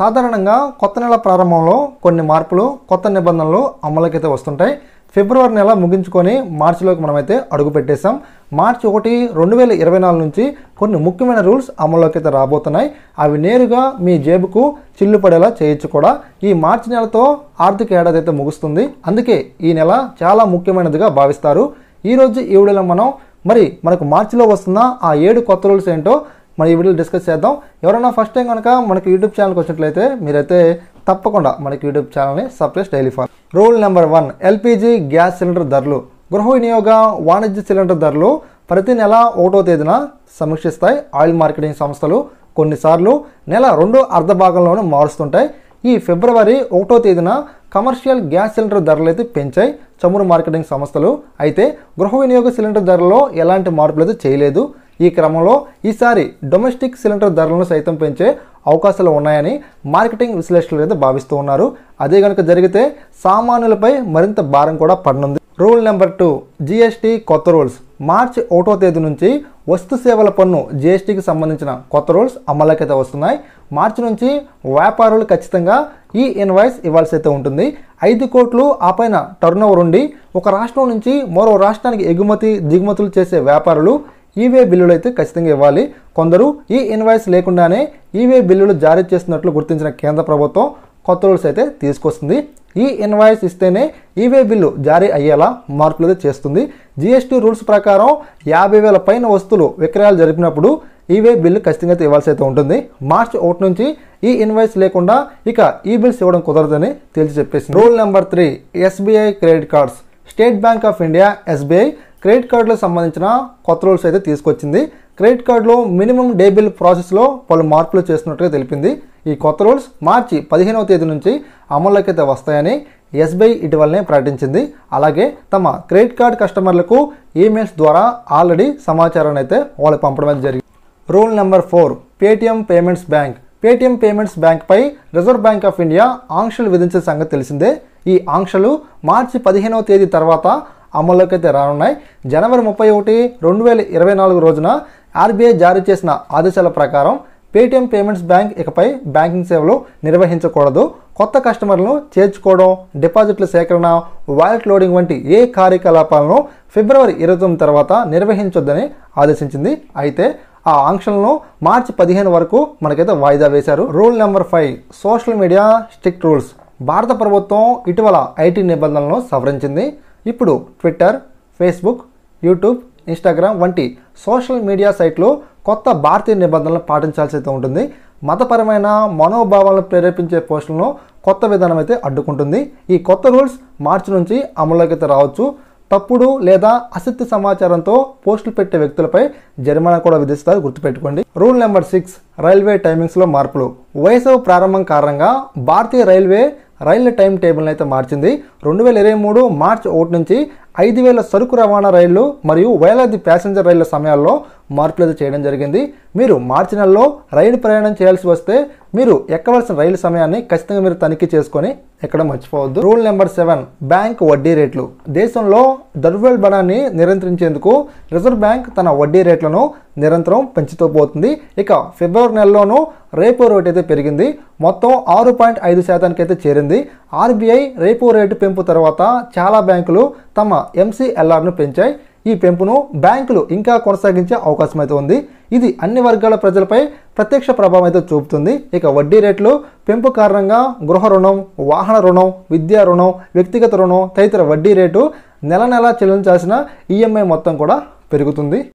సాధారణంగా కొత్త నెల ప్రారంభంలో కొన్ని మార్పులు కొత్త నిబంధనలు అమలుకైతే వస్తుంటాయి ఫిబ్రవరి నెల ముగించుకొని మార్చిలోకి మనమైతే అడుగు పెట్టేశాం మార్చి ఒకటి రెండు వేల ఇరవై నాలుగు నుంచి కొన్ని ముఖ్యమైన రూల్స్ అమల్లోకి అయితే రాబోతున్నాయి అవి నేరుగా మీ జేబుకు చిల్లు పడేలా చేయొచ్చు కూడా ఈ మార్చి నెలతో ఆర్థిక ఏడాది అయితే ముగుస్తుంది అందుకే ఈ నెల చాలా ముఖ్యమైనదిగా భావిస్తారు ఈరోజు ఈ వీడియోలో మనం మరి మనకు మార్చిలో వస్తున్న ఆ ఏడు కొత్త రూల్స్ ఏంటో మనం ఈ వీడియోలో డిస్కస్ చేద్దాం ఎవరైనా ఫస్ట్ టైం కనుక మనకి యూట్యూబ్ ఛానల్కి వచ్చినట్లయితే మీరైతే తప్పకుండా మనకి యూట్యూబ్ ఛానల్ని సప్రెస్ డైలీ ఫార్ rule number one LPG gas cylinder ధరలు గృహ వినియోగ వాణిజ్య సిలిండర్ ధరలు ప్రతి నెల ఒకటో తేదీన సమీక్షిస్తాయి ఆయిల్ మార్కెటింగ్ సంస్థలు కొన్నిసార్లు నెల రెండు అర్ధ భాగంలోనూ మారుస్తుంటాయి ఈ ఫిబ్రవరి ఒకటో తేదీన కమర్షియల్ గ్యాస్ సిలిండర్ ధరలు అయితే పెంచాయి చమురు మార్కెటింగ్ సంస్థలు అయితే గృహ వినియోగ సిలిండర్ ధరలో ఎలాంటి మార్పులు అయితే చేయలేదు ఈ క్రమంలో ఈసారి డొమెస్టిక్ సిలిండర్ ధరలను సైతం పెంచే అవకాశాలు ఉన్నాయని మార్కెటింగ్ విశ్లేషకులు అయితే భావిస్తూ ఉన్నారు అదే కనుక జరిగితే సామాన్యులపై మరింత భారం కూడా పడనుంది రూల్ నెంబర్ టూ జిఎస్టీ కొత్త రూల్స్ మార్చి ఒకటో తేదీ నుంచి వస్తు సేవల పన్ను జిఎస్టీకి సంబంధించిన కొత్త రూల్స్ అమలుకైతే వస్తున్నాయి మార్చి నుంచి వ్యాపారులు ఖచ్చితంగా ఈ ఇన్వాయిస్ ఇవ్వాల్సి అయితే ఉంటుంది ఐదు కోట్లు ఆ పైన టర్నోవర్ ఉండి ఒక రాష్ట్రం నుంచి మరో రాష్ట్రానికి ఎగుమతి దిగుమతులు చేసే వ్యాపారులు ఈవే బిల్లులు అయితే ఖచ్చితంగా ఇవ్వాలి కొందరు ఈ ఇన్వాయిస్ లేకుండానే ఈవే బిల్లులు జారీ చేస్తున్నట్లు గుర్తించిన కేంద్ర ప్రభుత్వం కొత్త రూల్స్ అయితే తీసుకొస్తుంది ఈ ఇన్వాయిస్ ఇస్తేనే ఈవే బిల్లు జారీ అయ్యేలా మార్పులు చేస్తుంది జిఎస్టీ రూల్స్ ప్రకారం యాభై వేల పైన వస్తువులు విక్రయాలు జరిపినప్పుడు ఈవే బిల్లు ఖచ్చితంగా ఇవ్వాల్సి అయితే ఉంటుంది మార్చ్ ఒకటి నుంచి ఈ ఇన్వాయిస్ లేకుండా ఇక ఈ బిల్స్ ఇవ్వడం కుదరదని తేల్చి చెప్పేసి rule number three SBI credit cards State Bank of India SBI credit కార్డులకు సంబంధించిన కొత్త రూల్స్ అయితే తీసుకొచ్చింది క్రెడిట్ కార్డులో మినిమం డే బిల్ ప్రాసెస్లో పలు మార్పులు చేస్తున్నట్టుగా తెలిపింది ఈ కొత్త రూల్స్ మార్చి పదిహేనవ తేదీ నుంచి అమల్లోకి అయితే వస్తాయని ఎస్బీఐ ఇటీవలనే ప్రకటించింది అలాగే తమ క్రెడిట్ కార్డ్ కస్టమర్లకు ఈమెయిల్స్ ద్వారా ఆల్రెడీ సమాచారాన్ని అయితే వాళ్ళు పంపడం జరిగింది rule number four Paytm payments bank Paytm payments బ్యాంక్పై రిజర్వ్ బ్యాంక్ ఆఫ్ ఇండియా ఆంక్షలు విధించే సంగతి తెలిసిందే ఈ ఆంక్షలు మార్చి పదిహేనవ తేదీ తర్వాత అమల్లోకి అయితే రానున్నాయి జనవరి ముప్పై ఒకటి రెండు వేల ఇరవై నాలుగు రోజున ఆర్బీఐ జారీ చేసిన ఆదేశాల ప్రకారం పేటీఎం పేమెంట్స్ బ్యాంక్ ఇకపై బ్యాంకింగ్ సేవలు నిర్వహించకూడదు కొత్త కస్టమర్లను చేర్చుకోవడం డిపాజిట్ల సేకరణ వాలెట్ లోడింగ్ వంటి ఏ కార్యకలాపాలను ఫిబ్రవరి ఇరవై తొమ్మిది తర్వాత నిర్వహించొద్దని ఆదేశించింది అయితే ఆ ఆంక్షలను మార్చి పదిహేను వరకు మనకైతే వాయిదా వేశారు rule number five social media strict rules భారత ప్రభుత్వం ఇటీవల ఐటీ నిబంధనలను సవరించింది ఇప్పుడు ట్విట్టర్ ఫేస్బుక్ యూట్యూబ్ ఇన్స్టాగ్రామ్ వంటి సోషల్ మీడియా సైట్లో కొత్త భారతీయ నిబంధనలు పాటించాల్సి అయితే ఉంటుంది మతపరమైన మనోభావాలను ప్రేరేపించే పోస్టులను కొత్త విధానం అయితే అడ్డుకుంటుంది ఈ కొత్త రూల్స్ మార్చి నుంచి అమల్లోకి అయితే రావచ్చు తప్పుడు లేదా అసత్య సమాచారంతో పోస్టులు పెట్టే వ్యక్తులపై జరిమానా కూడా విధిస్తారు గుర్తుపెట్టుకోండి రూల్ నెంబర్ సిక్స్ రైల్వే టైమింగ్స్లో మార్పులు వయసు ప్రారంభం కారణంగా భారతీయ రైల్వే రైళ్ల టైం టేబుల్ని అయితే మార్చింది రెండు వేల ఇరవై మూడు మార్చి ఒకటి నుంచి ఐదు వేల సరుకు రవాణా రైళ్లు మరియు వేలాది ప్యాసింజర్ రైళ్ల సమయాల్లో మార్పులు చేయడం జరిగింది మీరు మార్చి నెలలో రైలు ప్రయాణం చేయాల్సి వస్తే మీరు ఎక్కవలసిన రైలు సమయాన్ని ఖచ్చితంగా మీరు తనిఖీ చేసుకొని ఎక్కడ మర్చిపోవద్దు రూల్ నెంబర్ సెవెన్ బ్యాంక్ వడ్డీ రేట్లు దేశంలో ద్రవ్యోల్బణాన్ని బణాన్ని నిరంతరించేందుకు రిజర్వ్ బ్యాంక్ తన వడ్డీ రేట్లను నిరంతరం పెంచుతూ పోతుంది ఇక ఫిబ్రవరి నెలలోనూ రేపో రేట్ అయితే పెరిగింది మొత్తం ఆరు పాయింట్ ఐదు శాతానికి అయితే చేరింది ఆర్బీఐ రేపో రేటు పెంపు తర్వాత చాలా బ్యాంకులు తమ ఎంసీఎల్ఆర్ను పెంచాయి ఈ పెంపును బ్యాంకులు ఇంకా కొనసాగించే అవకాశం అయితే ఉంది ఇది అన్ని వర్గాల ప్రజలపై ప్రత్యక్ష ప్రభావం అయితే చూపుతుంది ఇక వడ్డీ రేట్లు పెంపు కారణంగా గృహ రుణం వాహన రుణం విద్యా రుణం వ్యక్తిగత రుణం తదితర వడ్డీ రేటు నెల నెలా చెల్లించాల్సిన ఈఎంఐ మొత్తం కూడా పెరుగుతుంది